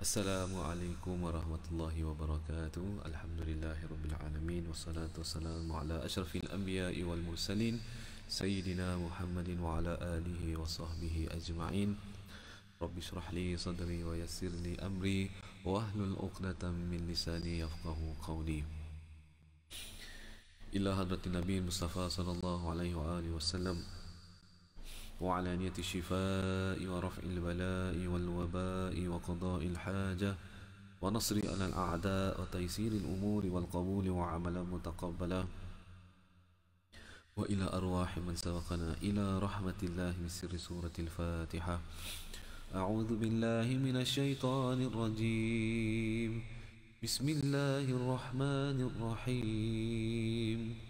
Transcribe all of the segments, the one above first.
السلام عليكم ورحمة الله وبركاته الحمد لله رب العالمين والصلاة والسلام على أشرف الأنبياء والمرسلين سيدنا محمد وعلى آله وصحبه أجمعين رب اشرح لي صدري ويسر لي أمري وأهل الأقدة من لساني يفقه قولي إلى حضرة النبي المصطفى صلى الله عليه وآله وسلم وعلانية الشفاء ورفع البلاء والوباء وقضاء الحاجة ونصر على الأعداء وتيسير الأمور والقبول وعملا متقبلا وإلى أرواح من سبقنا إلى رحمة الله من سر سورة الفاتحة أعوذ بالله من الشيطان الرجيم بسم الله الرحمن الرحيم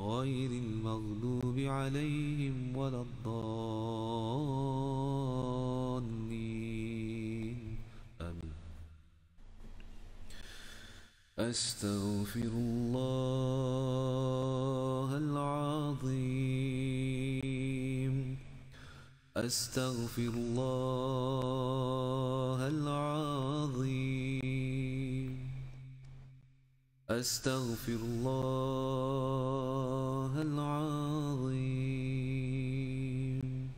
غير المغضوب عليهم ولا الضالين آمين أستغفر الله العظيم أستغفر الله العظيم أستغفر الله العظيم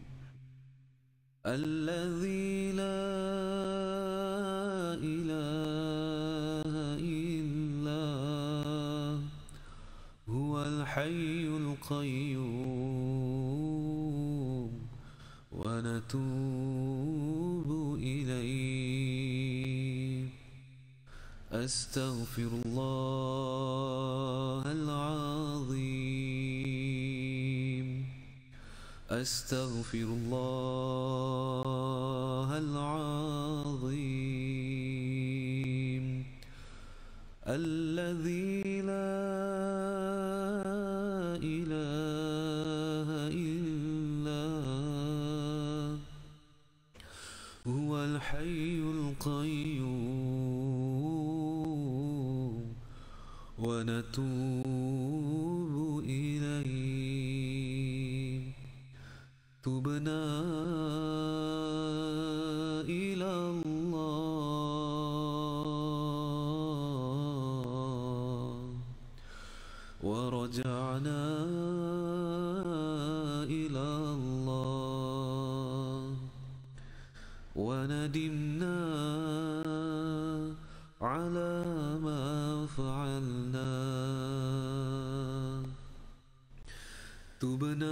الذي لا إله إلا هو الحي القيوم ونتوب إليه أستغفر الله أستغفر الله العظيم الذي لا إله إلا هو الحي القيوم ونتوب ورجعنا إلى الله وندمنا على ما فعلنا تبنا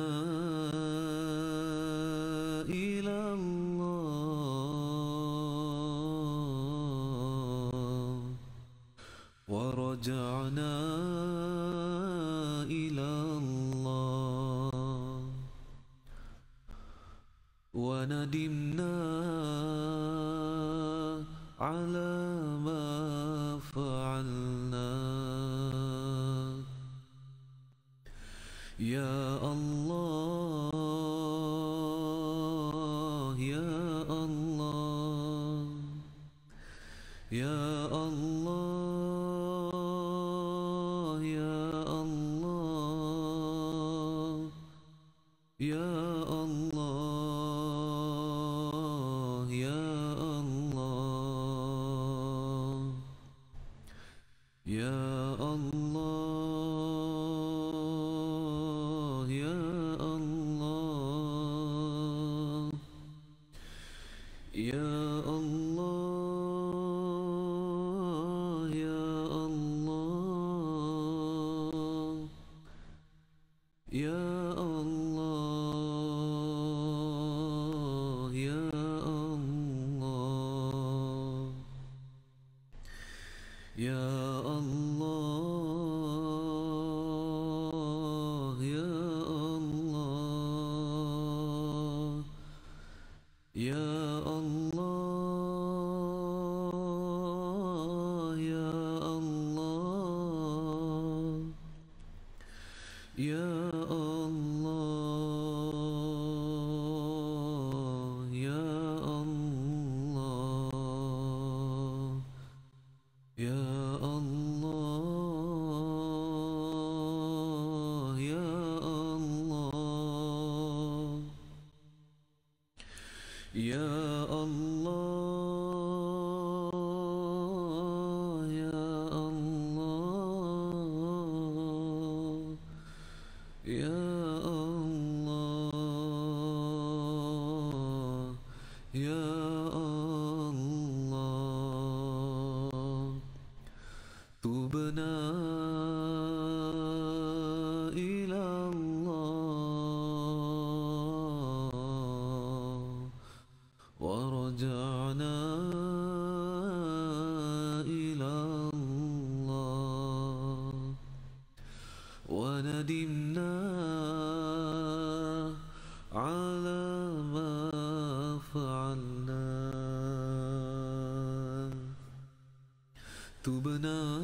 Ya तू बना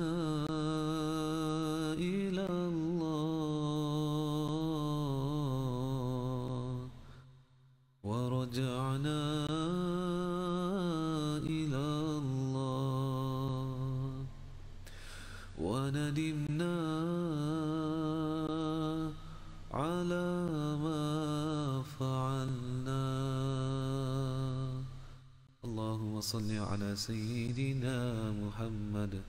على سيدنا محمد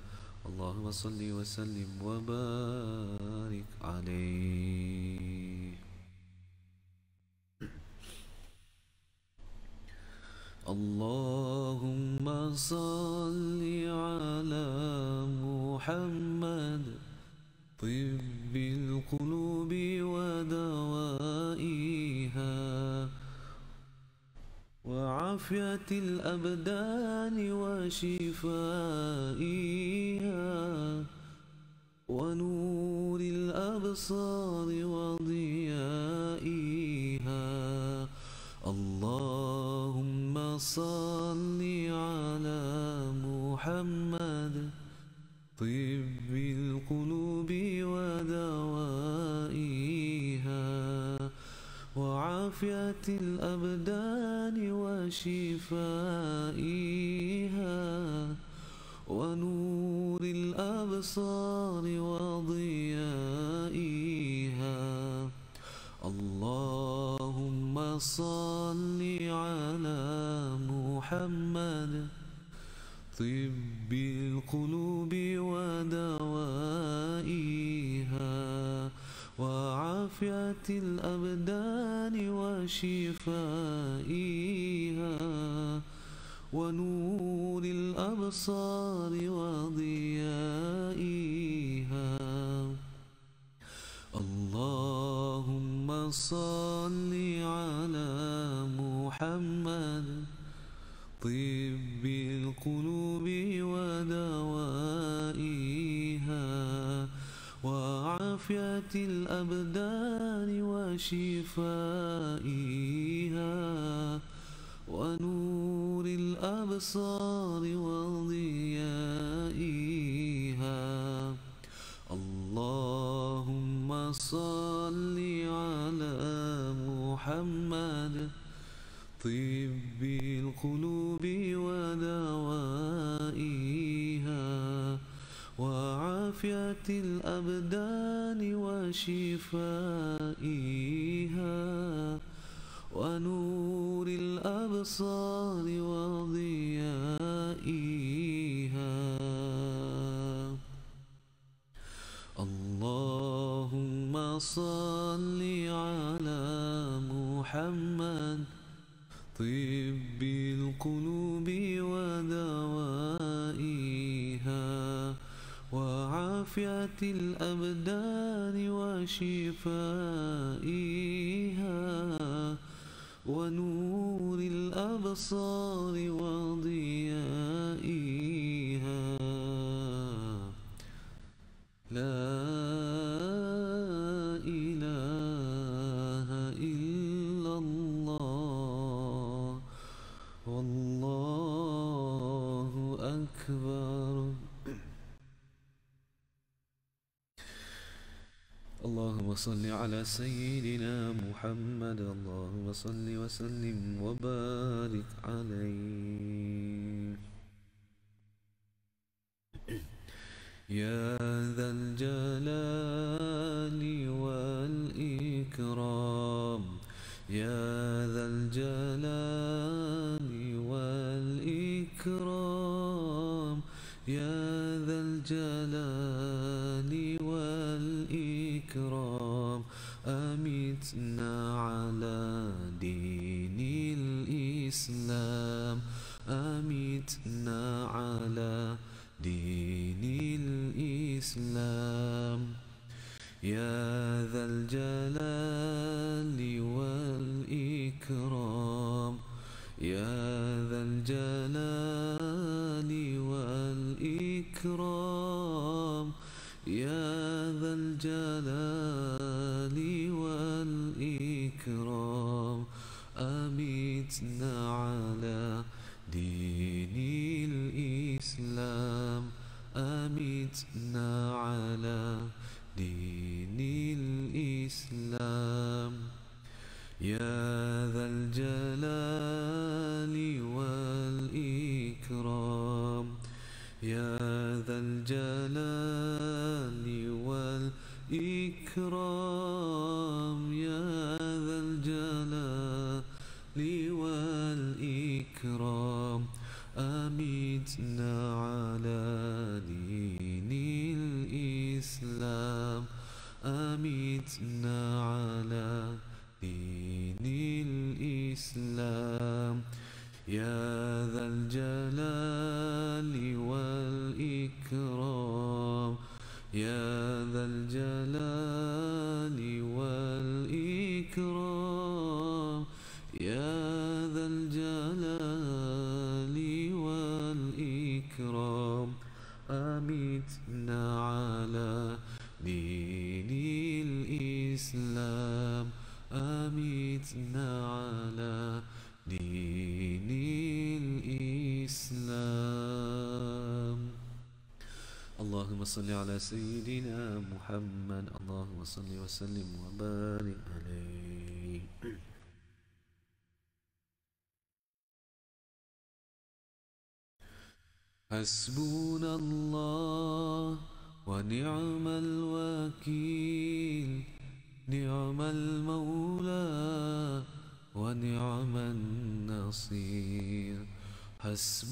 اللهم صل وسلم وبارك عليه وعافية الأبدان وشفائها ونور الأبصار وضيائها اللهم صل على محمد طب القلوب ودوائها وعافية الأبدان شفائها ونور الأبصار وضيائها اللهم صل على محمد طب القلوب ودوائها وعافية الأبدان وشفائها ونور الأبصار وضيائها اللهم صل على محمد طب القلوب ودوائها وعافية الأبدان وشفائها الأبصار وضيائها اللهم صل على محمد طب القلوب ودوائها وعافية الأبدان وشفائها ونور الأبصار صل على محمد طب القلوب ودوائها وعافية الأبدان وشفائها ونور الأبصار والأبصار سيدنا محمد اللهم صل وسلم وبارك عليه يا ذا الجلال والإكرام يا متنا على دين الإسلام يا ذا الجلال أميتنا على دين الإسلام يا ذا الجلال والإكرام يا ذا الجلال والإكرام Yeah. وصل على سيدنا محمد اللهم صل وسلم وبارك عليه حسبنا الله ونعم الوكيل نعم المولى ونعم النصير حسب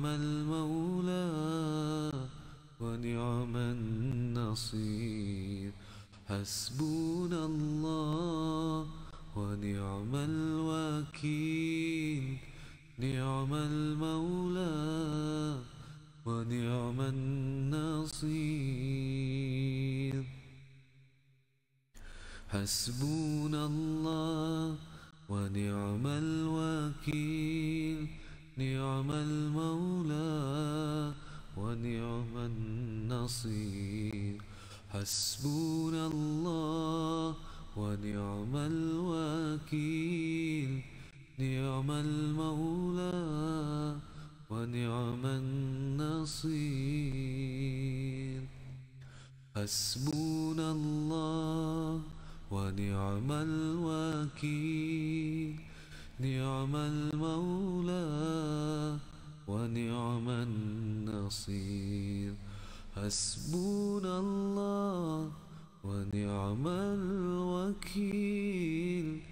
نعم المولى ونعم النصير حسبنا الله ونعم الوكيل نعم المولى ونعم النصير حسبنا الله ونعم الوكيل نعم المولى ونعم النصير حسبنا الله ونعم الوكيل نعم المولى ونعم النصير حسبنا الله ونعم الوكيل نعم المولى ونعم النصير حسبنا الله ونعم الوكيل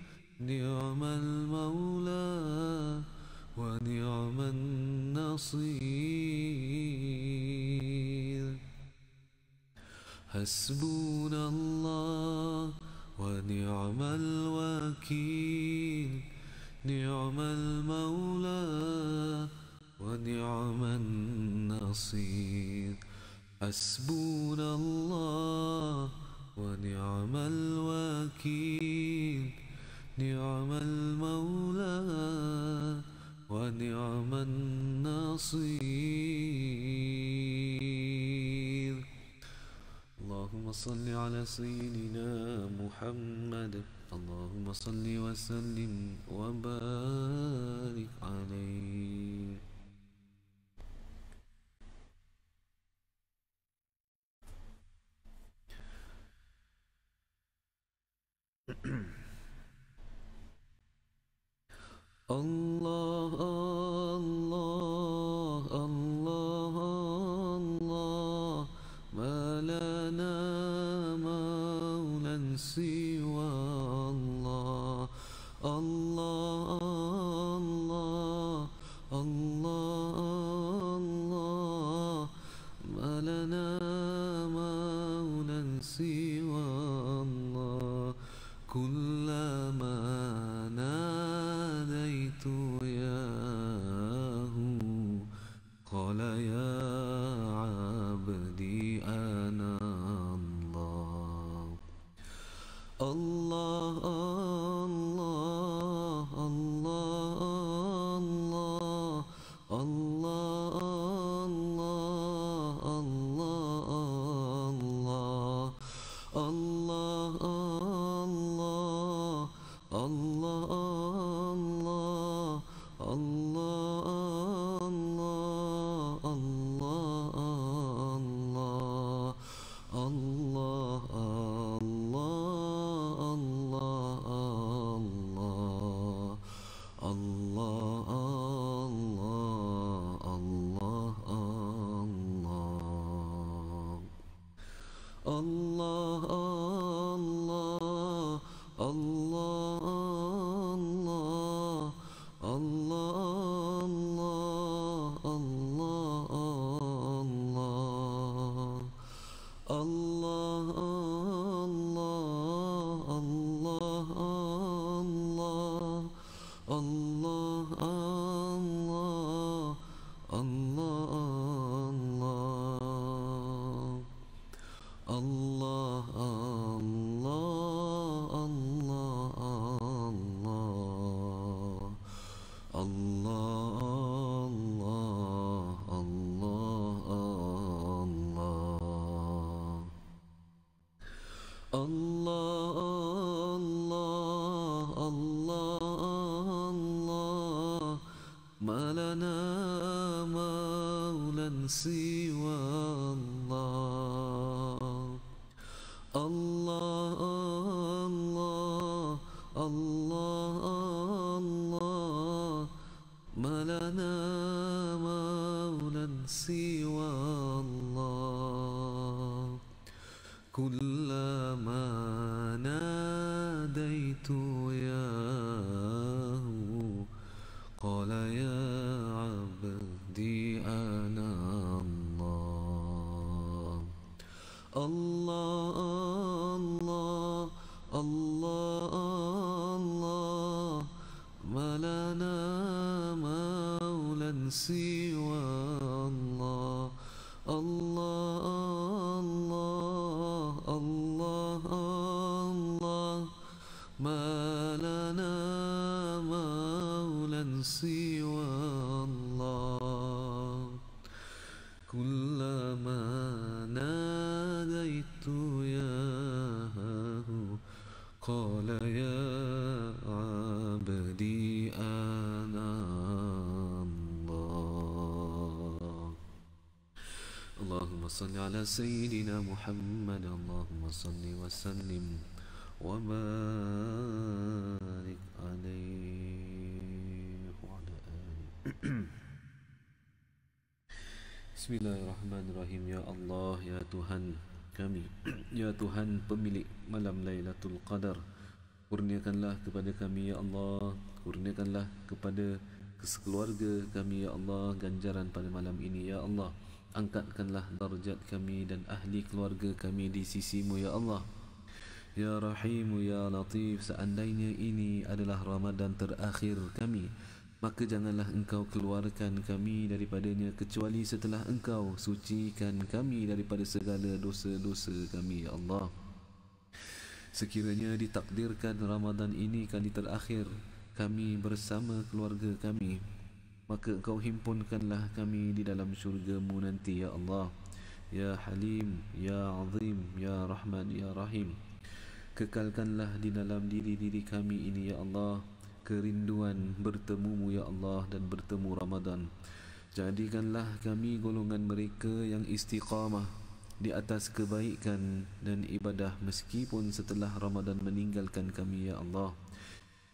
نعم المولى ونعم النصير حسبنا الله ونعم الوكيل نعم المولى ونعم النصير حسبنا الله ونعم الوكيل نعم المولى ونعم النصير اللهم صل على سيدنا محمد اللهم صل وسلم وبارك عليه الله الله الله ما لنا مولا سير سيدنا Muhammad, Allahumma salli wa وبارك wa barik آله wa الله الرحمن الرحيم يا الله يا تهن kami Ya Tuhan pemilik malam Lailatul Qadar Kurniakanlah kepada kami Ya Allah Kurniakanlah kepada sekeluarga kami Ya Allah Ganjaran pada malam ini Ya Allah angkatkanlah darjat kami dan ahli keluarga kami di sisimu ya Allah Ya Rahim, Ya Latif, seandainya ini adalah Ramadan terakhir kami, maka janganlah engkau keluarkan kami daripadanya kecuali setelah engkau sucikan kami daripada segala dosa-dosa kami, Ya Allah. Sekiranya ditakdirkan Ramadan ini kali terakhir, kami bersama keluarga kami, maka engkau himpunkanlah kami di dalam syurgamu nanti ya Allah ya halim ya azim ya rahman ya rahim kekalkanlah di dalam diri-diri kami ini ya Allah kerinduan bertemumu ya Allah dan bertemu Ramadan jadikanlah kami golongan mereka yang istiqamah di atas kebaikan dan ibadah meskipun setelah Ramadan meninggalkan kami ya Allah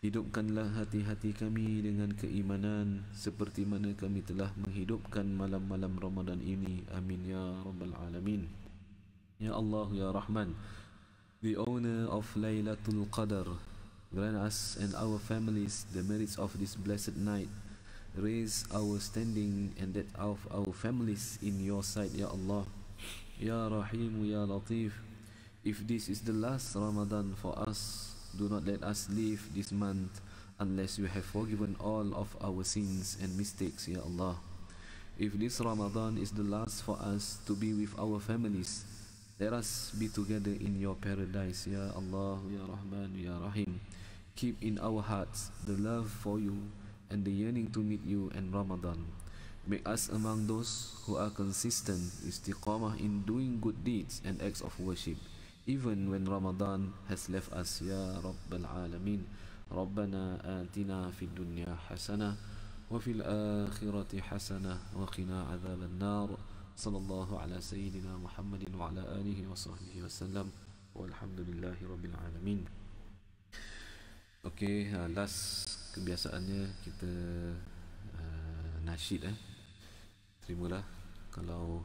Hidupkanlah hati-hati kami dengan keimanan seperti mana kami telah menghidupkan malam-malam Ramadan ini. Amin ya rabbal alamin. Ya Allah ya Rahman. The owner of Lailatul Qadar, Grant us and our families the merits of this blessed night. Raise our standing and that of our families in your sight ya Allah. Ya Rahim ya Latif. If this is the last Ramadan for us, Do not let us leave this month unless you have forgiven all of our sins and mistakes, Ya Allah. If this Ramadan is the last for us to be with our families, let us be together in your paradise, Ya Allah, Ya Rahman, Ya Rahim. Keep in our hearts the love for you and the yearning to meet you in Ramadan. Make us among those who are consistent, istiqamah in doing good deeds and acts of worship. even when Ramadan has left us يا رب العالمين ربنا آتنا في الدنيا حسنة وفي الآخرة حسنة وقنا عذاب النار صلى الله على سيدنا محمد وعلى آله وصحبه وسلم والحمد لله رب العالمين Okay, uh, last kebiasaannya kita uh, nasyid eh. Terimalah kalau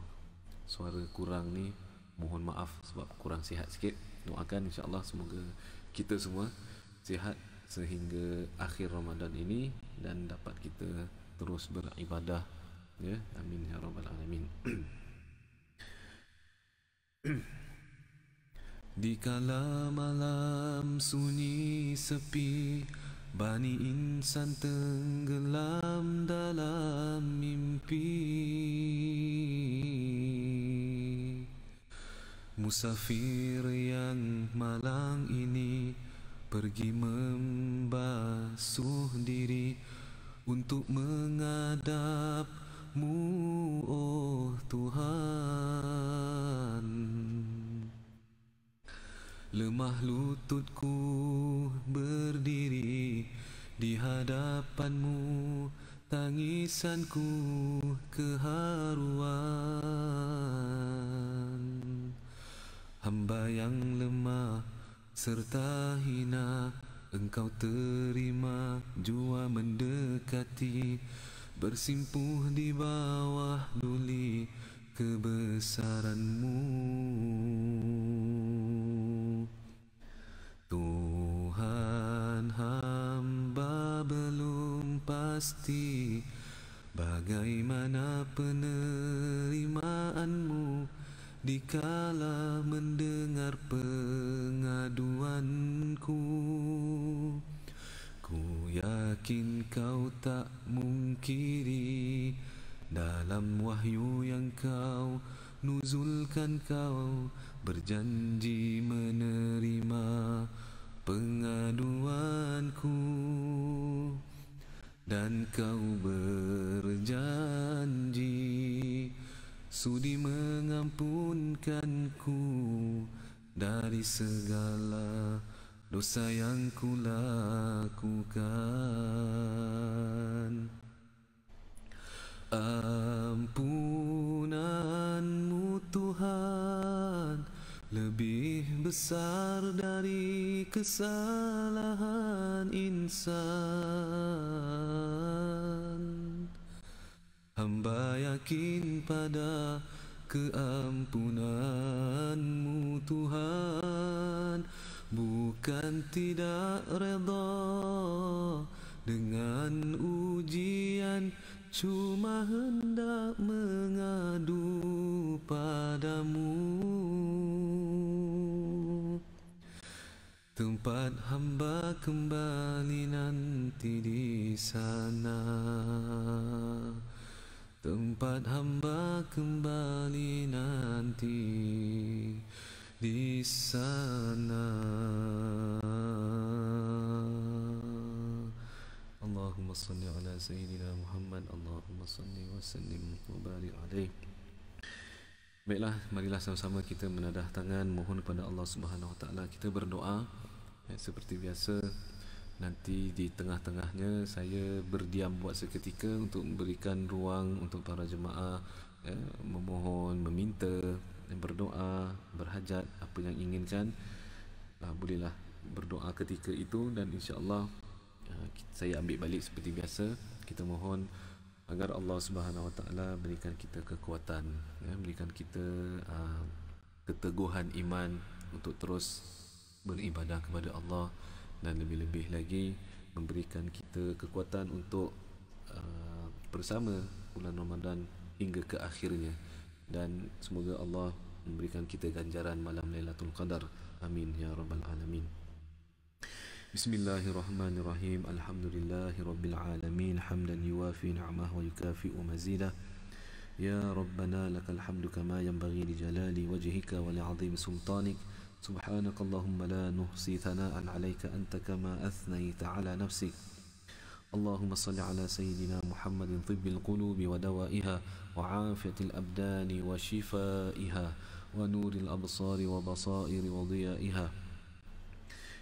suara kurang ni mohon maaf sebab kurang sihat sikit doakan insyaallah semoga kita semua sihat sehingga akhir Ramadan ini dan dapat kita terus beribadah ya amin ya rabbal alamin di kala malam sunyi sepi bani insan tenggelam dalam mimpi Musafir yang malang ini pergi membasuh diri untuk menghadapmu oh Tuhan Lemah lututku berdiri di hadapanmu Tangisanku keharuan serta hina engkau terima jua mendekati bersimpuh di bawah duli kebesaranmu Tuhan hamba belum pasti bagaimana penerimaanmu Dikala mendengar pengaduanku Ku yakin kau tak mungkiri Dalam wahyu yang kau nuzulkan kau Berjanji menerima pengaduanku Dan kau berjanji Berjanji Sudi mengampunkan ku dari segala dosa yang kulakukan Ampunanmu Tuhan Lebih besar dari kesalahan insan Hamba yakin pada keampunanmu Tuhan Bukan tidak redha dengan ujian Cuma hendak mengadu padamu Tempat hamba kembali nanti di sana Tempat hamba kembali nanti di sana tempat hamba kembali nanti di sana. Allahumma salli ala sayyidina Muhammad Allahumma salli wa sallim wa barik alaih Baiklah, marilah sama-sama kita menadah tangan Mohon kepada Allah subhanahu wa ta'ala Kita berdoa ya, Seperti biasa nanti di tengah-tengahnya saya berdiam buat seketika untuk memberikan ruang untuk para jemaah ya, memohon, meminta, berdoa, berhajat apa yang inginkan lah, bolehlah berdoa ketika itu dan insya Allah ya, saya ambil balik seperti biasa kita mohon agar Allah Subhanahu Wa Taala berikan kita kekuatan ya, berikan kita uh, keteguhan iman untuk terus beribadah kepada Allah dan lebih-lebih lagi memberikan kita kekuatan untuk uh, bersama bulan Ramadan hingga ke akhirnya dan semoga Allah memberikan kita ganjaran malam Lailatul Qadar. Amin ya rabbal alamin. Bismillahirrahmanirrahim. Alhamdulillahirabbil alamin. Hamdan yuwafi ni'mahu wa yukafi mazida. Ya rabbana lakal hamdu kama yanbaghi li jalali wajhika wa li 'azimi sultanik. سبحانك اللهم لا نحصي ثناء عليك أنت كما أثنيت على نفسك اللهم صل على سيدنا محمد طب القلوب ودوائها وعافية الأبدان وشفائها ونور الأبصار وبصائر وضيائها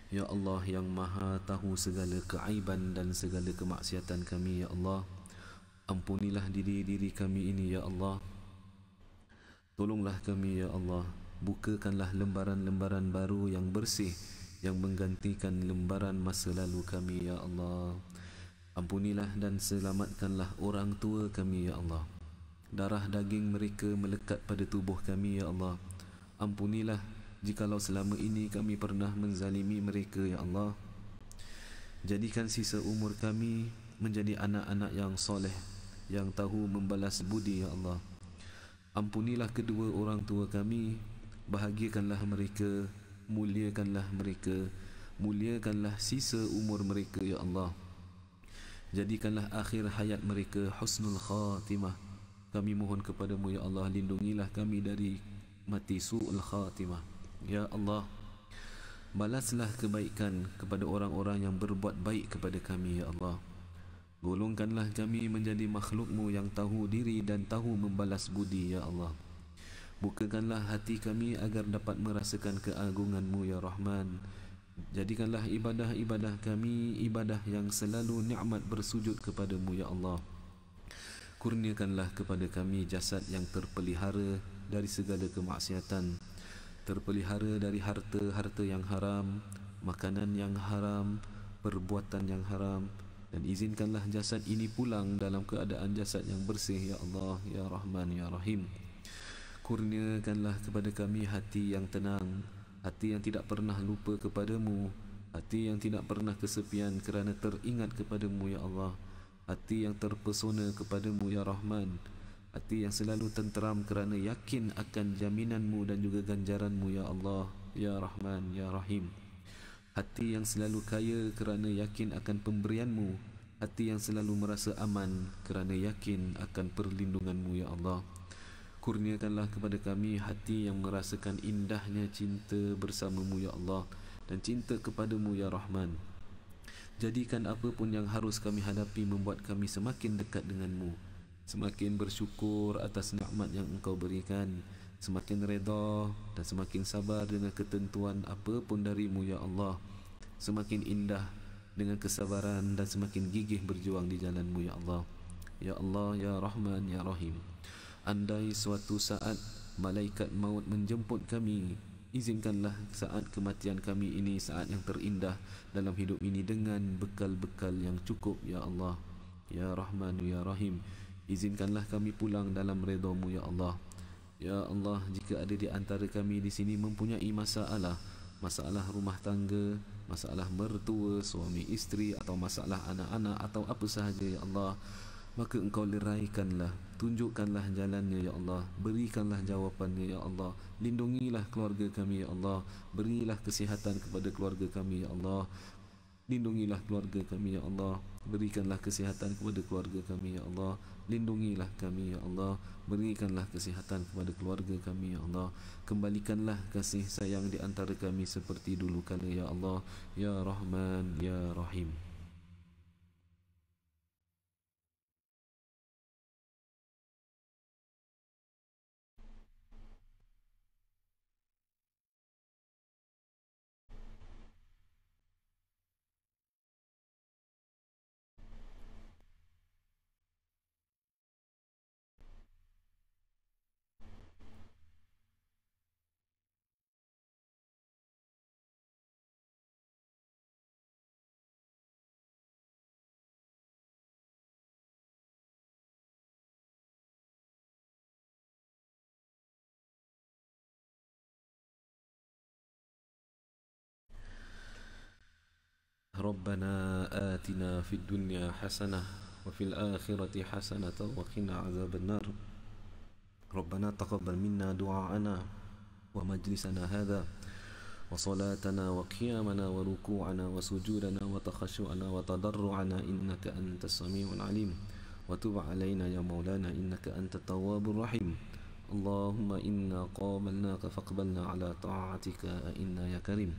Ya Allah yang maha tahu segala keaiban dan segala kemaksiatan kami Ya Allah Ampunilah diri-diri kami ini Ya Allah Tolonglah kami Ya Allah bukakanlah lembaran-lembaran baru yang bersih yang menggantikan lembaran masa lalu kami ya Allah ampunilah dan selamatkanlah orang tua kami ya Allah darah daging mereka melekat pada tubuh kami ya Allah ampunilah jikalau selama ini kami pernah menzalimi mereka ya Allah jadikan sisa umur kami menjadi anak-anak yang soleh yang tahu membalas budi ya Allah ampunilah kedua orang tua kami bahagiakanlah mereka muliakanlah mereka muliakanlah sisa umur mereka ya Allah jadikanlah akhir hayat mereka husnul khatimah kami mohon kepadamu ya Allah lindungilah kami dari mati su'ul khatimah ya Allah balaslah kebaikan kepada orang-orang yang berbuat baik kepada kami ya Allah Golongkanlah kami menjadi makhlukmu yang tahu diri dan tahu membalas budi, Ya Allah. Bukakanlah hati kami agar dapat merasakan keagunganmu ya Rahman Jadikanlah ibadah-ibadah kami ibadah yang selalu nikmat bersujud kepadamu ya Allah Kurniakanlah kepada kami jasad yang terpelihara dari segala kemaksiatan Terpelihara dari harta-harta yang haram Makanan yang haram Perbuatan yang haram Dan izinkanlah jasad ini pulang dalam keadaan jasad yang bersih Ya Allah, Ya Rahman, Ya Rahim Kurniakanlah kepada kami hati yang tenang, hati yang tidak pernah lupa kepadamu, hati yang tidak pernah kesepian kerana teringat kepadamu, Ya Allah. Hati yang terpesona kepadamu, Ya Rahman. Hati yang selalu tenteram kerana yakin akan jaminanmu dan juga ganjaranmu, Ya Allah, Ya Rahman, Ya Rahim. Hati yang selalu kaya kerana yakin akan pemberianmu. Hati yang selalu merasa aman kerana yakin akan perlindunganmu, Ya Allah. Kurniakanlah kepada kami hati yang merasakan indahnya cinta bersamamu ya Allah dan cinta kepadamu ya Rahman. Jadikan apa pun yang harus kami hadapi membuat kami semakin dekat denganmu. Semakin bersyukur atas nikmat yang engkau berikan. Semakin reda dan semakin sabar dengan ketentuan apa pun darimu ya Allah. Semakin indah dengan kesabaran dan semakin gigih berjuang di jalanmu ya Allah. Ya Allah, Ya Rahman, Ya Rahim. Andai suatu saat malaikat maut menjemput kami, izinkanlah saat kematian kami ini saat yang terindah dalam hidup ini dengan bekal-bekal yang cukup, Ya Allah. Ya Rahman, Ya Rahim, izinkanlah kami pulang dalam redamu, Ya Allah. Ya Allah, jika ada di antara kami di sini mempunyai masalah, masalah rumah tangga, masalah mertua, suami isteri atau masalah anak-anak atau apa sahaja, Ya Allah maka engkau leraikanlah tunjukkanlah jalannya ya Allah berikanlah jawapannya ya Allah lindungilah keluarga kami ya Allah berilah kesihatan kepada keluarga kami ya Allah lindungilah keluarga kami ya Allah berikanlah kesihatan kepada keluarga kami ya Allah lindungilah kami ya Allah berikanlah kesihatan kepada keluarga kami ya Allah kembalikanlah kasih sayang di antara kami seperti dulu kala ya Allah ya Rahman ya Rahim ربنا آتنا في الدنيا حسنة وفي الآخرة حسنة وقنا عذاب النار ربنا تقبل منا دعاءنا ومجلسنا هذا وصلاتنا وقيامنا وركوعنا وسجودنا وتخشعنا وتضرعنا إنك أنت السميع العليم وتب علينا يا مولانا إنك أنت التواب الرحيم اللهم إنا قابلناك فاقبلنا على طاعتك إنا يا كريم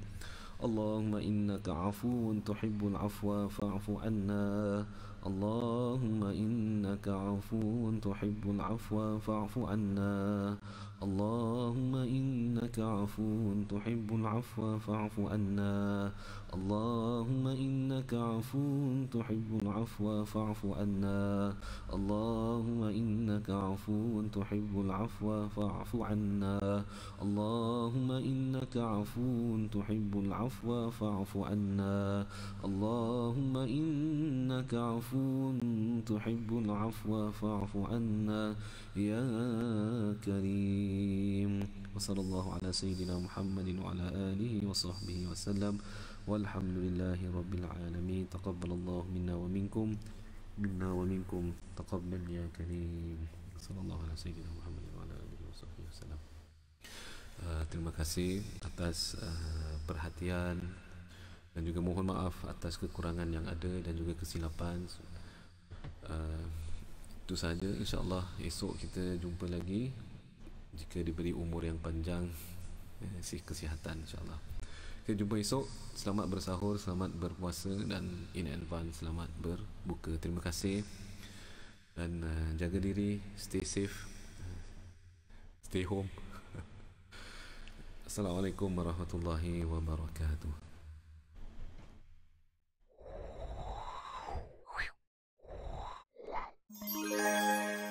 اللهم إنك عفو تحب العفو فاعف عنا اللهم إنك عفو تحب العفو فاعف عنا اللهم إنك عفو تحب العفو فاعف عنا اللهم إنك عفو تحب العفو فاعف عنا اللهم إنك عفو تحب العفو فاعف عنا اللهم إنك عفو تحب العفو فاعف عنا اللهم إنك عفو عفو تحب العفو فاعف عنا يا كريم وصلى الله على سيدنا محمد وعلى آله وصحبه وسلم والحمد لله رب العالمين تقبل الله منا ومنكم منا ومنكم تقبل يا كريم صلى الله على سيدنا محمد وعلى آله وصحبه وسلم آه، terima kasih atas آه، perhatian dan juga mohon maaf atas kekurangan yang ada dan juga kesilapan uh, itu sahaja insyaAllah esok kita jumpa lagi jika diberi umur yang panjang eh, sih kesihatan insyaAllah kita jumpa esok selamat bersahur selamat berpuasa dan in advance selamat berbuka terima kasih dan uh, jaga diri stay safe stay home Assalamualaikum warahmatullahi wabarakatuh Thank you.